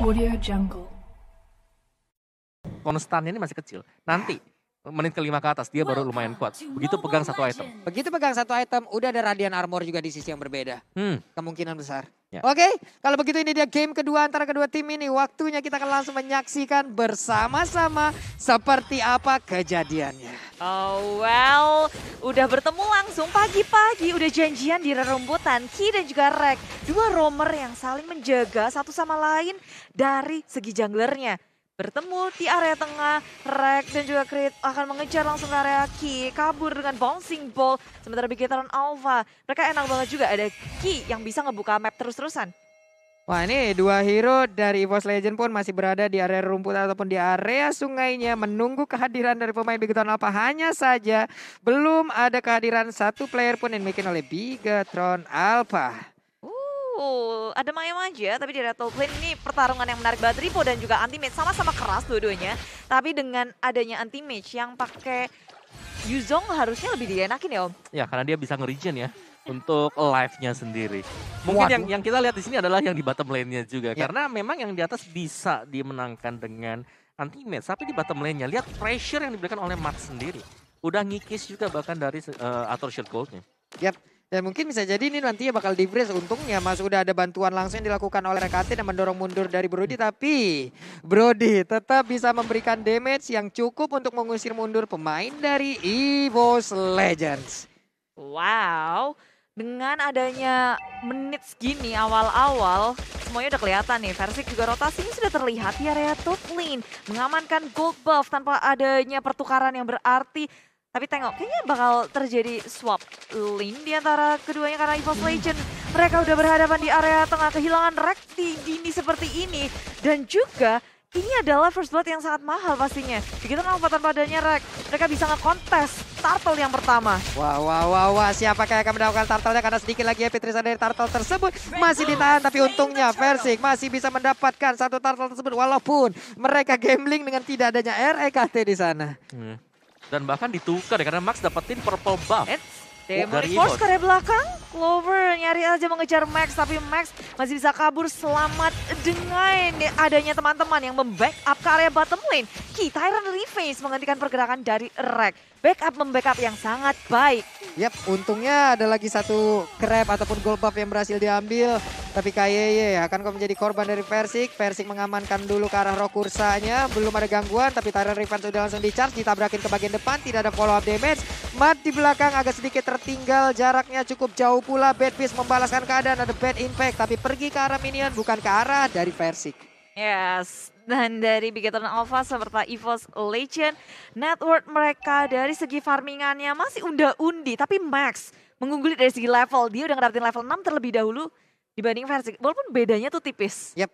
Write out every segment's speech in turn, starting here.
Audio Jungle. Konstan ini masih kecil. Nanti menit kelima ke atas dia baru lumayan kuat. Begitu pegang satu item. Begitu pegang satu item, udah ada radian armor juga di sisi yang berbeda. Hmm. Kemungkinan besar. Ya. Oke, okay? kalau begitu ini dia game kedua antara kedua tim ini. Waktunya kita akan langsung menyaksikan bersama-sama seperti apa kejadiannya. Oh well, udah bertemu langsung pagi-pagi, udah janjian di rerumputan. Ki dan juga Rek, dua romer yang saling menjaga satu sama lain dari segi junglernya bertemu di area tengah. Rex dan juga Crit akan mengejar langsung ke area Ki. Kabur dengan bouncing ball. Sementara Big Getaran Alpha. Mereka enak banget juga ada Ki yang bisa ngebuka map terus-terusan. Wah ini dua hero dari EVOS Legend pun masih berada di area rumput ataupun di area sungainya menunggu kehadiran dari pemain Bigetron Alpha. Hanya saja belum ada kehadiran satu player pun yang dimakin oleh Bigetron Alpha. Uh, ada Mayam aja, tapi di Rattle Plane ini pertarungan yang menarik banget. Ripo dan juga anti anti-mage sama-sama keras dua-duanya. Tapi dengan adanya anti anti-mage yang pakai Yuzong harusnya lebih dienakin ya Om? Ya, karena dia bisa nge-regen ya untuk live-nya sendiri. Mungkin yang yang kita lihat di sini adalah yang di bottom lane-nya juga ya. karena memang yang di atas bisa dimenangkan dengan anti match tapi di bottom lane-nya lihat pressure yang diberikan oleh Matt sendiri. Udah ngikis juga bahkan dari uh, Arthur Shield Gold-nya. Yep. Dan ya, mungkin bisa jadi ini nantinya bakal di freeze untungnya Mas udah ada bantuan langsung yang dilakukan oleh Rekate dan mendorong mundur dari Brody tapi Brody tetap bisa memberikan damage yang cukup untuk mengusir mundur pemain dari EVOS Legends. Wow, dengan adanya menit segini awal-awal semuanya udah kelihatan nih. versi juga rotasinya sudah terlihat ya Rea Tutlin mengamankan gold buff tanpa adanya pertukaran yang berarti tapi tengok, kayaknya bakal terjadi swap lane di antara keduanya karena EVOS hmm. Legend. Mereka udah berhadapan di area tengah kehilangan rek di dini seperti ini. Dan juga ini adalah first blood yang sangat mahal pastinya. Begitu kekuatan padanya rek, mereka bisa ngekontes turtle yang pertama. Wah, wah, wah, wah. Siapakah yang akan mendapatkan turtle-nya karena sedikit lagi ya Petrisa dari turtle tersebut. Masih ditahan tapi untungnya Versik masih bisa mendapatkan satu turtle tersebut. Walaupun mereka gambling dengan tidak adanya REKT di sana. Hmm. Dan bahkan ditukar ya, karena Max dapetin purple buff. Dari Demonic Force ke belakang. Clover nyari aja mengejar Max, tapi Max masih bisa kabur selamat dengan adanya teman-teman yang membackup ke area bottom lane. Ki Tyrant Reface menghentikan pergerakan dari Rek. Backup membackup yang sangat baik. Yap, untungnya ada lagi satu crab ataupun gold buff yang berhasil diambil. Tapi KYY akan kok menjadi korban dari Persik. Persik mengamankan dulu ke arah roh Rokursanya. Belum ada gangguan, tapi Tyrant Reface sudah langsung di-charge. Ditabrakin ke bagian depan, tidak ada follow up damage. Mat di belakang agak sedikit tertinggal, jaraknya cukup jauh pula Bad Piece membalaskan keadaan ada Bad Impact. Tapi pergi ke arah Minion bukan ke arah dari Versik. Yes, dan dari Eternal Alpha serta EVOS Legend, network mereka dari segi farmingannya masih unda-undi. Tapi Max mengungguli dari segi level, dia udah ngedapetin level 6 terlebih dahulu dibanding Versik. Walaupun bedanya tuh tipis. Yep,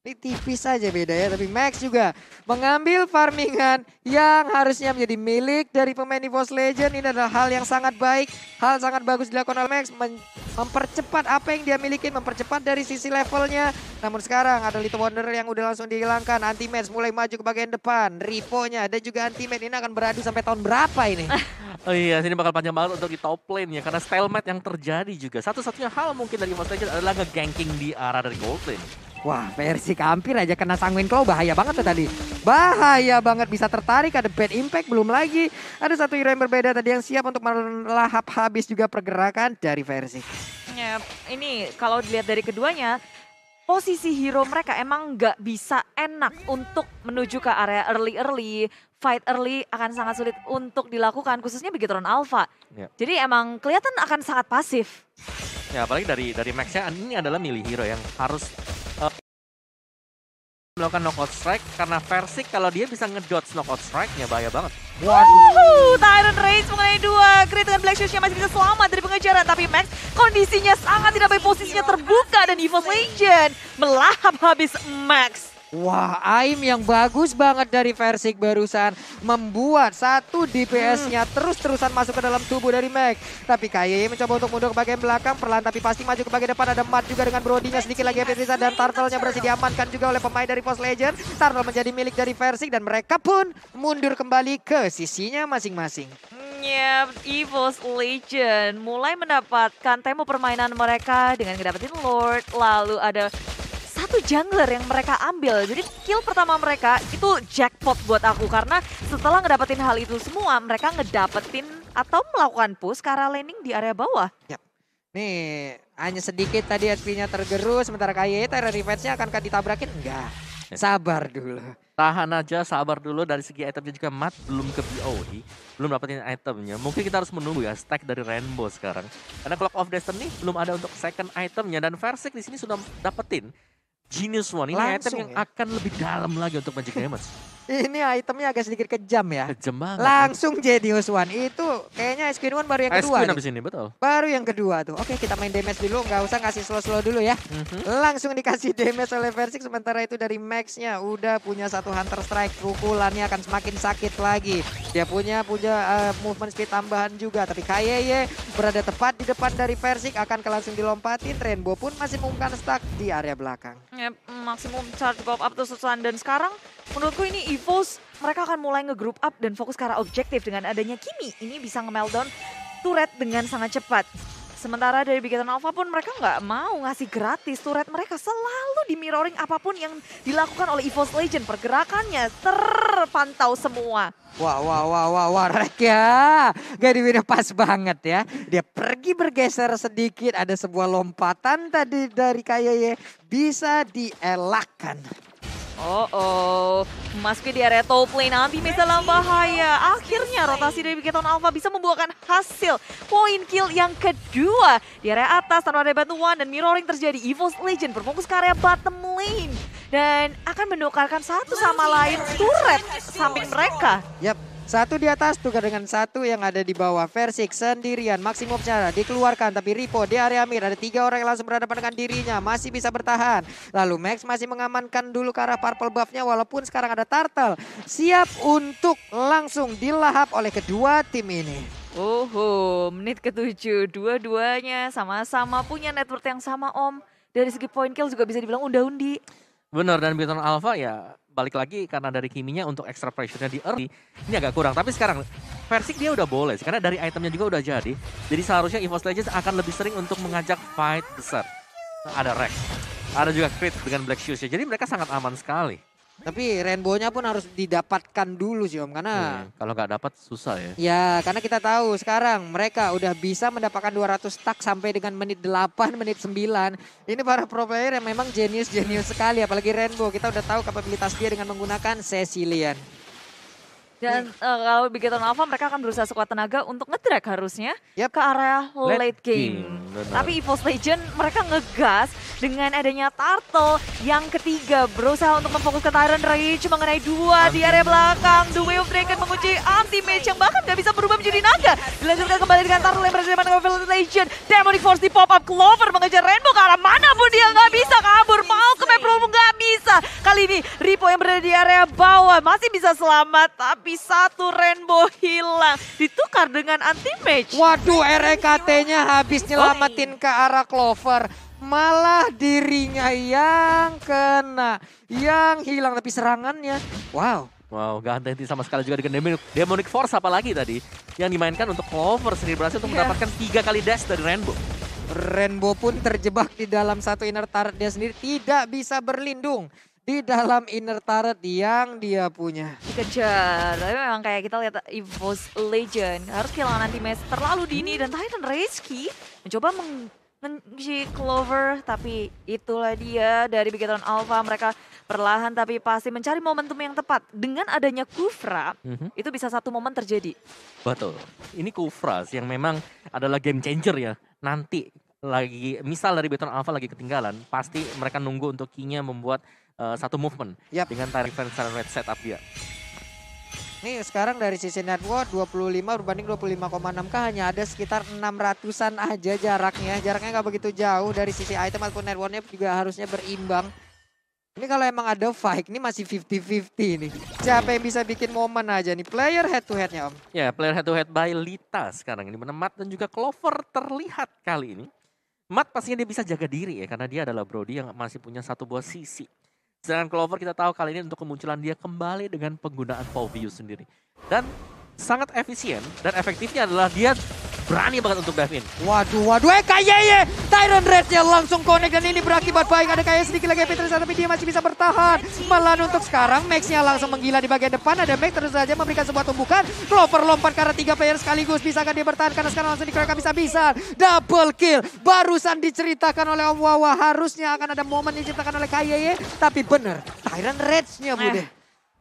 ini tipis saja beda ya, tapi Max juga mengambil farmingan yang harusnya menjadi milik dari pemain EVOS Legend. Ini adalah hal yang sangat baik, hal sangat bagus dilakukan oleh Max. Men mempercepat apa yang dia miliki, mempercepat dari sisi levelnya. Namun sekarang ada Little Wonder yang udah langsung dihilangkan. anti Max mulai maju ke bagian depan. Riponya dan juga anti Max ini akan beradu sampai tahun berapa ini? oh iya, sini bakal panjang banget untuk di top lane ya. Karena stalemate yang terjadi juga. Satu-satunya hal mungkin dari EVOS Legend adalah nge-ganking di arah dari gold lane. Wah, versi hampir aja kena sangwin claw bahaya banget tuh tadi. Bahaya banget bisa tertarik ada bad impact belum lagi. Ada satu hero yang berbeda tadi yang siap untuk melahap habis juga pergerakan dari versi. Ya, ini kalau dilihat dari keduanya posisi hero mereka emang nggak bisa enak untuk menuju ke area early early fight early akan sangat sulit untuk dilakukan khususnya Begitrон Alpha. Ya. Jadi emang kelihatan akan sangat pasif. Ya apalagi dari dari max ini adalah milih hero yang harus melakukan knockout strike karena versi kalau dia bisa ngedot knockout strike-nya bahaya banget. Waduh, Tyrant Rage mengenai dua. Great dengan Black Shoes-nya masih bisa selamat dari pengejaran. Tapi Max kondisinya sangat tidak baik, posisinya terbuka dan Evil Legend melahap habis Max. Wah, aim yang bagus banget dari Versik barusan membuat satu DPS-nya hmm. terus-terusan masuk ke dalam tubuh dari Mac. Tapi KY mencoba untuk mundur ke bagian belakang, perlahan tapi pasti maju ke bagian depan. Ada Mat juga dengan Brodinya sedikit lagi Petrisa dan Turtle-nya berhasil diamankan juga oleh pemain dari Post Legend. Turtle menjadi milik dari Versik dan mereka pun mundur kembali ke sisinya masing-masing. Yep, ya, Evil's Legend mulai mendapatkan tema permainan mereka dengan mendapatkan Lord, lalu ada satu jungler yang mereka ambil. Jadi kill pertama mereka itu jackpot buat aku karena setelah ngedapetin hal itu semua mereka ngedapetin atau melakukan push ke arah landing di area bawah. Yep. Nih, hanya sedikit tadi HP-nya tergerus, sementara KY Terra defense nya akankah ditabrakin? Enggak, sabar dulu. Tahan aja, sabar dulu dari segi itemnya juga mat, belum ke BOE, belum dapetin itemnya. Mungkin kita harus menunggu ya stack dari Rainbow sekarang. Karena Clock of Destiny belum ada untuk second itemnya, dan Versik di sini sudah dapetin Genius One. Ini Langsung item yang ya? akan lebih dalam lagi untuk Magic Damage. Ini itemnya agak sedikit kejam ya. Kejam banget. Langsung jadi One. Itu kayaknya Ice Queen baru yang kedua. Ice Queen ini, betul. Baru yang kedua tuh. Oke, kita main damage dulu. Nggak usah ngasih slow-slow dulu ya. Mm -hmm. Langsung dikasih damage oleh Versik. Sementara itu dari Max-nya udah punya satu Hunter Strike. Pukulannya akan semakin sakit lagi. Dia punya punya uh, movement speed tambahan juga. Tapi Kayeye berada tepat di depan dari Versik. Akan langsung dilompatin. Rainbow pun masih mengumumkan stuck di area belakang. Yep, maksimum charge pop up tuh Susan. Dan sekarang menurutku ini Evos mereka akan mulai nge-group up dan fokus ke arah objektif dengan adanya Kimi. Ini bisa nge-meltdown turret dengan sangat cepat. Sementara dari Big Alpha pun mereka nggak mau ngasih gratis turret mereka. Selalu di mirroring apapun yang dilakukan oleh EVOS Legend. Pergerakannya terpantau semua. Wah, wah, wah, wah, wah, Rek ya. Gadiwina pas banget ya. Dia pergi bergeser sedikit. Ada sebuah lompatan tadi dari Kayaye. Bisa dielakkan. Oh, oh. Memasuki di area top lane. nanti bisa dalam bahaya. Akhirnya rotasi dari Biketon Alpha bisa membuahkan hasil. point kill yang kedua. Di area atas tanpa ada bantuan dan mirroring terjadi. EVOS Legend berfokus ke area bottom lane. Dan akan menukarkan satu sama lain turret samping mereka. Yap, satu di atas tukar dengan satu yang ada di bawah. Versik sendirian. Maximum cara dikeluarkan. Tapi Ripo di area Mir. Ada tiga orang yang langsung berhadapan dengan dirinya. Masih bisa bertahan. Lalu Max masih mengamankan dulu ke arah purple buffnya. Walaupun sekarang ada Turtle. Siap untuk langsung dilahap oleh kedua tim ini. Oh, menit ketujuh. Dua-duanya sama-sama punya network yang sama om. Dari segi point kill juga bisa dibilang unda-undi. Benar dan beton Alpha ya balik lagi karena dari kiminya untuk extra pressure-nya di early ini agak kurang. Tapi sekarang versi dia udah boleh karena dari itemnya juga udah jadi. Jadi seharusnya EVOS Legends akan lebih sering untuk mengajak fight besar. Ada Rex, ada juga Crit dengan Black shoes ya Jadi mereka sangat aman sekali. Tapi rainbow-nya pun harus didapatkan dulu sih Om karena hmm, kalau nggak dapat susah ya. Ya, karena kita tahu sekarang mereka udah bisa mendapatkan 200 tak sampai dengan menit 8, menit 9. Ini para pro player yang memang jenius-jenius sekali apalagi rainbow. Kita udah tahu kapabilitas dia dengan menggunakan Cecilian. Dan uh, kalau Bigeton Alpha mereka akan berusaha sekuat tenaga untuk ngedrag harusnya yep. ke area late, late game. game Tapi EVOS Legend mereka ngegas dengan adanya Turtle yang ketiga berusaha untuk memfokus ke Tyrant cuma mengenai dua di area belakang. The Way of Dragon mengunci anti-mage yang bahkan gak bisa berubah menjadi naga. Dilanjutkan kembali dengan Turtle yang berhasil dengan Evil Legend. Demonic Force di pop-up Clover mengejar Rainbow ke arah mana pun dia nggak bisa kabur. Mau ke Meprolum nggak bisa. Kali ini Ripo yang berada di area bawah masih bisa selamat tapi tapi satu rainbow hilang. Ditukar dengan anti-mage. Waduh REKT-nya habis nyelamatin ke arah Clover. Malah dirinya yang kena. Yang hilang tapi serangannya. Wow. Wow, gak henti sama sekali juga dengan Demonic, Demonic Force apalagi tadi. Yang dimainkan untuk Clover sendiri berhasil untuk iya. mendapatkan tiga kali dash dari Rainbow. Rainbow pun terjebak di dalam satu inner turret dia sendiri. Tidak bisa berlindung di dalam inner turret yang dia punya. Dikejar, tapi memang kayak kita lihat Evos Legend harus kehilangan anti-match terlalu dini dan Titan Rezeki mencoba meng mengunci Clover tapi itulah dia dari Bigetron Alpha mereka perlahan tapi pasti mencari momentum yang tepat dengan adanya Kufra mm -hmm. itu bisa satu momen terjadi betul ini Kufra yang memang adalah game changer ya nanti lagi misal dari beton Alpha lagi ketinggalan pasti mereka nunggu untuk Kinya membuat uh, satu movement yep. dengan Tyrant Red setup ya. Nih sekarang dari sisi net worth 25 berbanding 25,6k hanya ada sekitar 600-an aja jaraknya. Jaraknya nggak begitu jauh dari sisi item ataupun net worth-nya juga harusnya berimbang. Ini kalau emang ada fight, ini masih 50-50 nih. Siapa yang bisa bikin momen aja nih? Player head to headnya om. Ya, yeah, player head to head by Lita sekarang ini. Menemat dan juga Clover terlihat kali ini. Mat pastinya dia bisa jaga diri ya, karena dia adalah Brody yang masih punya satu buah sisi. Sedangkan Clover kita tahu kali ini untuk kemunculan dia kembali dengan penggunaan Paul View sendiri. Dan sangat efisien dan efektifnya adalah dia berani banget untuk dive Waduh, waduh, eh KYY! Tyron nya langsung connect dan ini berakibat baik. Ada kayak sedikit lagi Petrus, tapi dia masih bisa bertahan. Malah untuk sekarang, Max-nya langsung menggila di bagian depan. Ada Max terus saja memberikan sebuah tumbukan. Clover lompat karena tiga player sekaligus. bisa kan dia bertahan? Karena sekarang langsung dikeroyok bisa bisa. Double kill. Barusan diceritakan oleh Om Wawa, harusnya akan ada momen yang diciptakan oleh KYY. Tapi bener, Tyron nya Bude. Eh.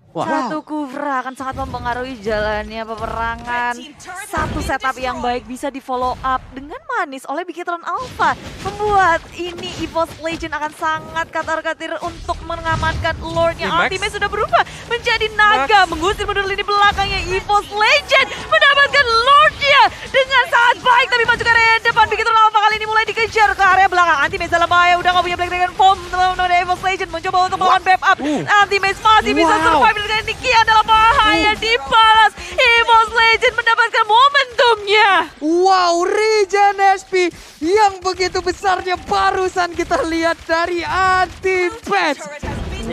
Wah. Satu kufra akan sangat mempengaruhi jalannya peperangan. Satu setup yang baik bisa di follow up dengan manis oleh Bikitron Alpha. Membuat ini EVOS Legend akan sangat katar-katir untuk mengamankan Lordnya. Ultimate sudah berubah menjadi naga. Max. Mengusir mundur lini belakangnya EVOS Legend. Menang mendapatkan Lordnya dengan sangat baik tapi masuk ke area depan begitu lama kali ini mulai dikejar ke area belakang. Anti-Maze udah gak punya Black Dragon Form teman-teman Evil Legend mencoba untuk melawan Beb Up. Anti-Maze masih bisa survive dengan Nikia dalam bahaya dibalas. Evil Legend mendapatkan momentumnya. Wow, Regen SP yang begitu besarnya barusan kita lihat dari Anti-Maze.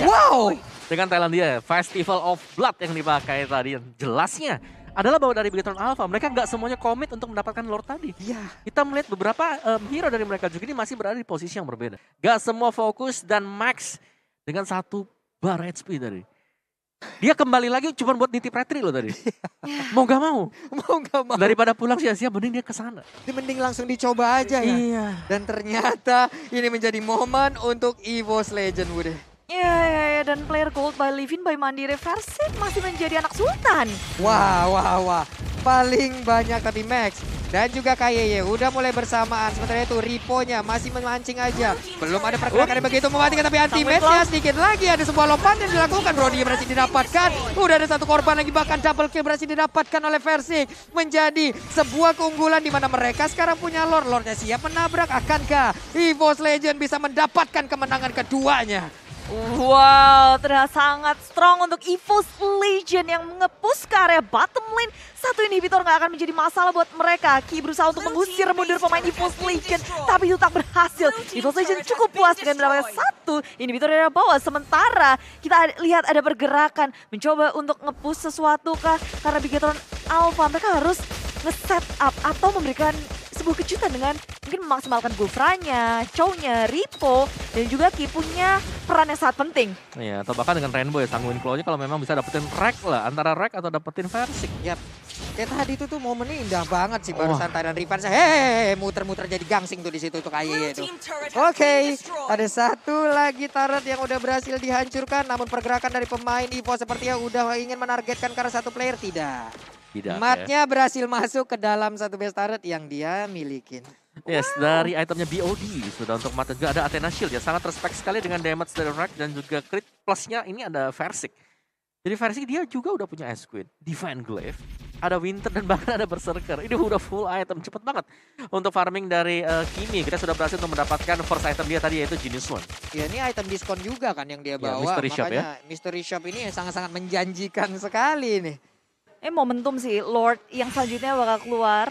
Wow. Dengan Thailand dia, Festival of Blood yang dipakai tadi, jelasnya adalah bahwa dari Bigetron Alpha mereka nggak semuanya komit untuk mendapatkan Lord tadi. Iya. Kita melihat beberapa um, hero dari mereka juga ini masih berada di posisi yang berbeda. Gak semua fokus dan max dengan satu bar HP tadi. Dia kembali lagi cuma buat nitip retri loh tadi. Yeah. mau gak mau? Mau gak mau. Daripada pulang sia-sia mending dia ke sana. Mending langsung dicoba aja ya. Iya. Dan ternyata ini menjadi momen untuk EVO's Legend Bude. Ya, yeah, ya, iya. dan player gold by Livin by Mandiri Versik masih menjadi anak sultan. Wah, wah, wah. Paling banyak tapi Max dan juga KYY udah mulai bersamaan. Sementara itu Riponya masih memancing aja. Belum ada pergerakan yang begitu mematikan tapi anti matchnya sedikit lagi. Ada sebuah lompatan yang dilakukan. Brody berhasil didapatkan. Udah ada satu korban lagi bahkan double kill berhasil didapatkan oleh Versi. Menjadi sebuah keunggulan di mana mereka sekarang punya Lord. Lordnya siap menabrak. Akankah Evos Legend bisa mendapatkan kemenangan keduanya? Wow, ternyata sangat strong untuk EVOS Legion yang mengepus ke area bottom lane. Satu inhibitor nggak akan menjadi masalah buat mereka. Ki berusaha untuk mengusir mundur pemain EVOS Legion, tapi itu tak berhasil. EVOS Legion cukup puas dengan mendapatkan satu inhibitor dari bawah. Sementara kita lihat ada pergerakan mencoba untuk ngepus sesuatu kah? Karena Bigatron Alpha mereka harus nge-set up atau memberikan sebuah kejutan dengan mungkin memaksimalkan Gufranya, Chownya, Ripo, dan juga Kipunya peran yang sangat penting. Iya, atau bahkan dengan Rainbow ya, tangguhin claw kalau memang bisa dapetin Rek lah, antara Rek atau dapetin Versik. Yap. Kayak tadi itu tuh momennya indah banget sih barusan oh. dan Ripan saya hehehe muter-muter jadi gangsing tuh di situ tuh kayak itu. Oke, okay. ada satu lagi turret yang udah berhasil dihancurkan namun pergerakan dari pemain Ivo sepertinya udah ingin menargetkan karena satu player tidak. Tidak. Ya. Matnya ya. berhasil masuk ke dalam satu base turret yang dia milikin. Yes, dari itemnya BOD sudah untuk mata juga ada Athena Shield ya. Sangat respect sekali dengan damage dari Rack dan juga crit plusnya ini ada Versik. Jadi Versik dia juga udah punya Ice Queen, Divine Glaive, ada Winter dan bahkan ada Berserker. Ini udah full item, cepet banget. Untuk farming dari uh, Kimi, kita sudah berhasil untuk mendapatkan first item dia tadi yaitu Genius One. Ya ini item diskon juga kan yang dia iya, bawa. Ya, mystery Makanya, ya. Mystery Shop ini sangat-sangat menjanjikan sekali nih. Eh momentum sih Lord yang selanjutnya bakal keluar.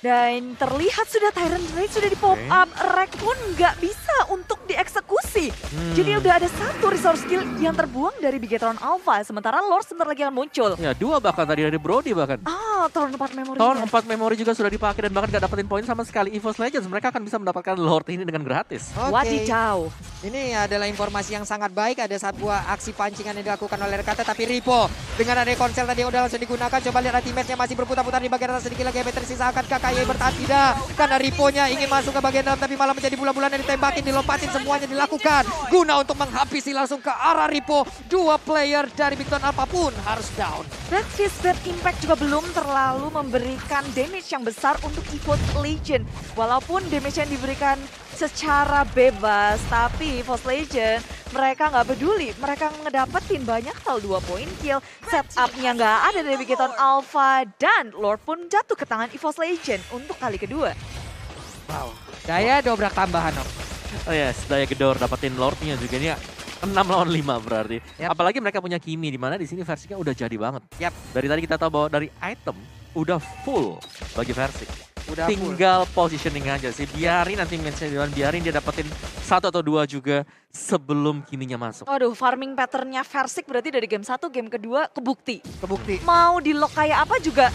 Dan terlihat sudah Tyrant Rage sudah di pop up. Rekun nggak bisa untuk dieksekusi. Hmm. Jadi udah ada satu resource skill yang terbuang dari Bigetron Alpha. Sementara Lord sebentar lagi akan muncul. Ya dua bahkan tadi dari Brody bahkan. Ah, turn 4 Memory. Turn 4 Memory juga sudah dipakai dan bahkan gak dapetin poin sama sekali. EVOS Legends mereka akan bisa mendapatkan Lord ini dengan gratis. Okay. Wadidau. Ini adalah informasi yang sangat baik. Ada sebuah aksi pancingan yang dilakukan oleh Rekata. Tapi Ripo dengan ada konsel tadi udah langsung digunakan. Coba lihat teammate-nya masih berputar-putar di bagian atas sedikit lagi. yang tersisa akan KKY bertahan tidak. Karena Riponya ingin masuk ke bagian dalam tapi malah menjadi bulan-bulan yang ditembakin, dilompatin semuanya dilakukan guna untuk menghabisi langsung ke arah Ripo. Dua player dari Big apapun harus down. Red Fist Bird Impact juga belum terlalu memberikan damage yang besar untuk ikut Legion. Walaupun damage yang diberikan secara bebas, tapi Force Legion mereka nggak peduli. Mereka ngedapetin banyak sel dua poin kill. Setupnya nggak ada dari Big Tone Alpha dan Lord pun jatuh ke tangan Evil Legion untuk kali kedua. Wow, daya dobrak tambahan. Oh ya, yes, daya gedor dapetin lordnya juga ini 6 ya. lawan lima berarti. Yep. Apalagi mereka punya Kimi di mana di sini versinya udah jadi banget. Yap. Dari tadi kita tahu bahwa dari item udah full bagi versi. Udah Tinggal full. positioning aja sih. Biarin nanti match biarin dia dapetin satu atau dua juga sebelum kiminya masuk. Aduh, farming patternnya Versik berarti dari game satu game kedua kebukti. Kebukti. Mau di lock kayak apa juga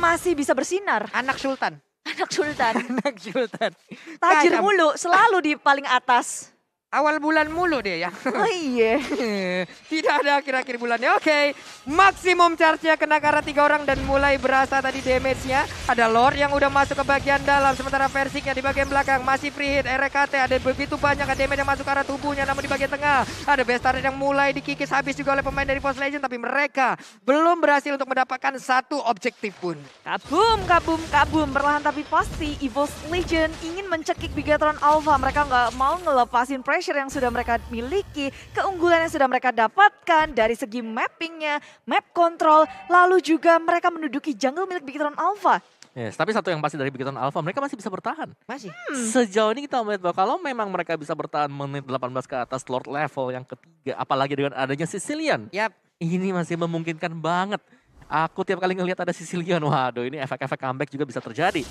masih bisa bersinar. Anak Sultan anak sultan. anak sultan. Tajir nah, mulu, selalu di paling atas awal bulan mulu deh ya. Oh iya. Tidak ada akhir-akhir bulannya. Oke, maksimum charge-nya kena karena tiga orang dan mulai berasa tadi damage-nya. Ada Lord yang udah masuk ke bagian dalam, sementara Versiknya di bagian belakang masih free hit. RKT ada begitu banyak damage yang masuk ke arah tubuhnya, namun di bagian tengah ada Bestar yang mulai dikikis habis juga oleh pemain dari Post Legend, tapi mereka belum berhasil untuk mendapatkan satu objektif pun. Kabum, kabum, kabum, perlahan tapi pasti Evil Legend ingin mencekik Bigatron Alpha. Mereka nggak mau ngelepasin pressure pressure yang sudah mereka miliki, keunggulan yang sudah mereka dapatkan dari segi mappingnya, map control, lalu juga mereka menduduki jungle milik Bigetron Alpha. Yes, tapi satu yang pasti dari Bigetron Alpha, mereka masih bisa bertahan. Masih. Hmm. Sejauh ini kita melihat bahwa kalau memang mereka bisa bertahan menit 18 ke atas Lord level yang ketiga, apalagi dengan adanya Sicilian. Yap. Ini masih memungkinkan banget. Aku tiap kali ngelihat ada Sicilian, waduh ini efek-efek comeback juga bisa terjadi.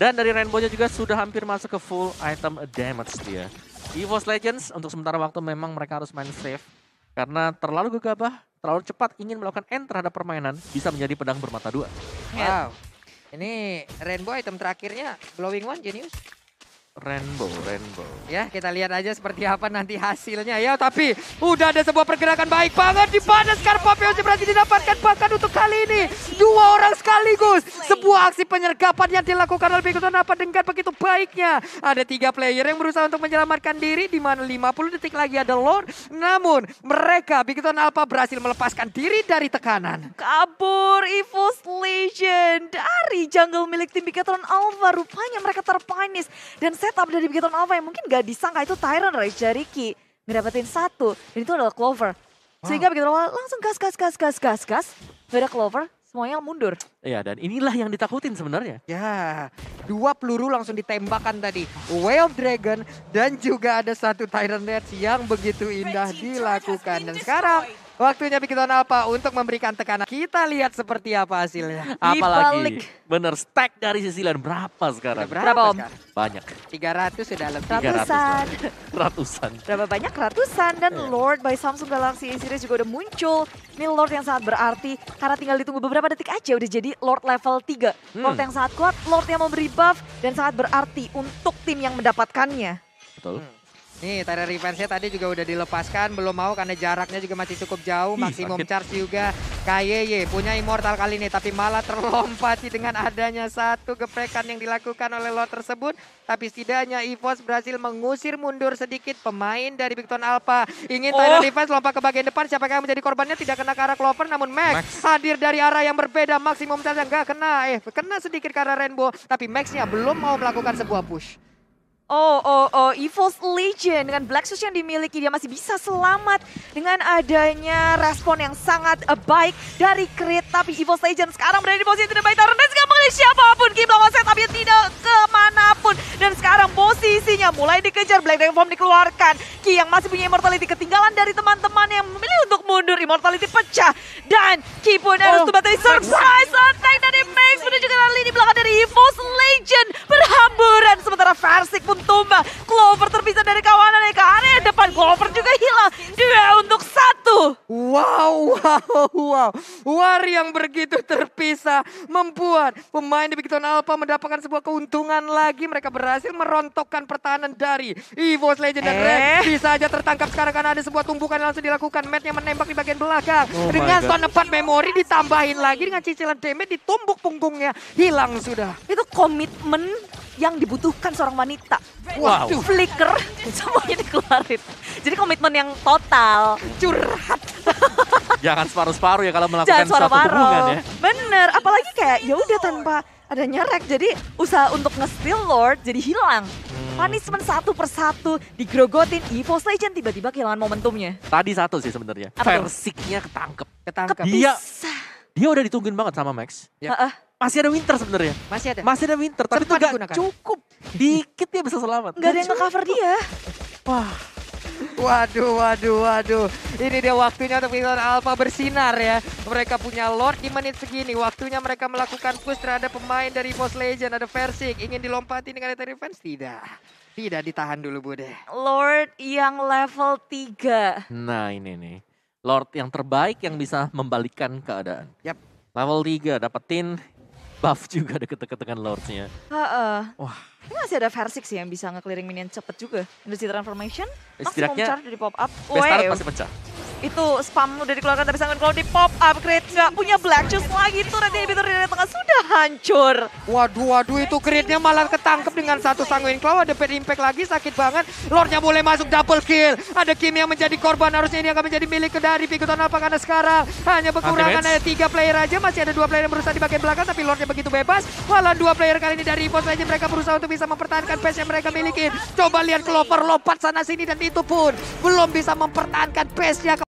Dan dari Rainbow-nya juga sudah hampir masuk ke full item damage dia. EVOS Legends untuk sementara waktu memang mereka harus main safe karena terlalu gegabah, terlalu cepat ingin melakukan end terhadap permainan bisa menjadi pedang bermata dua. Wow. Ini rainbow item terakhirnya Blowing One Genius. Rainbow, rainbow. Ya, kita lihat aja seperti apa nanti hasilnya ya. Tapi udah ada sebuah pergerakan baik banget di mana Scarpapeo berarti didapatkan bahkan untuk kali ini. Dua orang sekaligus. Sebuah aksi penyergapan yang dilakukan oleh Bigoton apa dengan begitu baiknya. Ada tiga player yang berusaha untuk menyelamatkan diri di mana 50 detik lagi ada Lord. Namun mereka Bigoton Alpha berhasil melepaskan diri dari tekanan. Kabur Evil's Legion dari jungle milik tim Bigoton Alpha. Rupanya mereka terpanis dan setup dari Big Alpha yang mungkin gak disangka itu Tyron Rage dari Ki. Ngedapetin satu, dan itu adalah Clover. Sehingga Big Alpha langsung gas, gas, gas, gas, gas, gas. Gak ada Clover, semuanya mundur. Iya, dan inilah yang ditakutin sebenarnya. Ya, dua peluru langsung ditembakkan tadi. Way of Dragon dan juga ada satu Tyron Rage yang begitu indah dilakukan. Dan sekarang Waktunya bikin apa untuk memberikan tekanan. Kita lihat seperti apa hasilnya. Apalagi bener stack dari sisi berapa sekarang? berapa, berapa om? Sekarang? Banyak. 300 sudah lebih. Ratusan. ratusan. Berapa banyak? Ratusan. Dan yeah. Lord by Samsung Galaxy A Series juga udah muncul. Ini Lord yang sangat berarti karena tinggal ditunggu beberapa detik aja udah jadi Lord level 3. Hmm. Lord yang sangat kuat, Lord yang memberi buff dan sangat berarti untuk tim yang mendapatkannya. Betul. Hmm. Nih, tadi Revenge-nya tadi juga udah dilepaskan, belum mau karena jaraknya juga masih cukup jauh, Ih, maksimum sakit. charge juga. KYY punya immortal kali ini, tapi malah terlompati dengan adanya satu geprekan yang dilakukan oleh Lord tersebut. Tapi setidaknya EVOS berhasil mengusir mundur sedikit pemain dari Bigton Alpha. Ingin oh. defense Revenge lompat ke bagian depan, Siapa yang menjadi korbannya tidak kena ke arah Clover, namun Max, Max hadir dari arah yang berbeda, maksimum charge enggak kena. Eh, kena sedikit karena Rainbow, tapi Max-nya belum mau melakukan sebuah push. Oh, oh, oh, Evil's Legion dengan Black Sush yang dimiliki dia masih bisa selamat dengan adanya respon yang sangat eh, baik dari Crit. Tapi Evil's Legion sekarang berada di posisi tidak baik. Tarun dan sekarang mengenai siapapun Kim Longose tapi tidak kemanapun. Dan sekarang posisinya mulai dikejar. Black Dragon Form dikeluarkan. Ki yang masih punya Immortality ketinggalan dari teman-teman yang memilih untuk mundur. Immortality pecah. Dan Ki pun harus oh. bateri surprise attack dari Max. Menuju ke lini belakang dari Evil's Legion berhamburan. Sementara versi pun langsung tumbang. Clover terpisah dari kawanan ya, Kak area depan. Clover juga hilang. Dua untuk satu. Wow, wow, wow. War yang begitu terpisah membuat pemain di Bigton Alpha mendapatkan sebuah keuntungan lagi. Mereka berhasil merontokkan pertahanan dari Evo Legend dan eh. Red. Bisa aja tertangkap sekarang karena ada sebuah tumbukan yang langsung dilakukan. Matt yang menembak di bagian belakang. Oh dengan stone depan memori ditambahin lagi dengan cicilan damage ditumbuk punggungnya. Hilang sudah. Itu komitmen yang dibutuhkan seorang wanita. Wow. Flicker, semuanya dikeluarin. Jadi komitmen yang total, curhat. Jangan separuh-separuh ya kalau melakukan Jangan suatu hubungan ya. Bener, apalagi kayak ya udah tanpa ada nyerek. Jadi usaha untuk nge Lord jadi hilang. Hmm. Punishment satu persatu digrogotin. Evo Legend tiba-tiba kehilangan momentumnya. Tadi satu sih sebenarnya. Versiknya ketangkep. Ketangkep. Dia, dia udah ditungguin banget sama Max. Ya. Uh -uh masih ada winter sebenarnya. Masih ada. Masih ada winter, tapi Cepat itu gak cukup. Dikit dia bisa selamat. Gak ada yang nge-cover dia. Wah. Waduh, waduh, waduh. Ini dia waktunya untuk Winter Alpha bersinar ya. Mereka punya Lord di menit segini. Waktunya mereka melakukan push terhadap pemain dari Most Legend. Ada Versik. Ingin dilompati dengan Ether fans Tidak. Tidak ditahan dulu, Bude. Lord yang level 3. Nah, ini nih. Lord yang terbaik yang bisa membalikan keadaan. Yap. Level 3 dapetin buff juga deket-deket dengan Lordsnya. Heeh. Wah. Ini masih ada versi sih yang bisa nge-clearing minion cepet juga. Industry Transformation, maksimum mau charge dari pop-up. Best start pasti pecah itu spam udah dikeluarkan tapi sangat kalau di pop upgrade nggak punya black juice lagi itu nanti inhibitor di tengah sudah hancur. Waduh waduh itu kreditnya malah ketangkep dengan satu sanguin claw ada bad impact lagi sakit banget. Lordnya boleh masuk double kill. Ada Kim yang menjadi korban harusnya ini akan menjadi milik dari Pikuton apa karena sekarang hanya berkurangan ada tiga player aja masih ada dua player yang berusaha di bagian belakang tapi Lordnya begitu bebas. Walau dua player kali ini dari pos Legend mereka berusaha untuk bisa mempertahankan pace yang mereka miliki. Coba lihat Clover lompat sana sini dan itu pun belum bisa mempertahankan pace-nya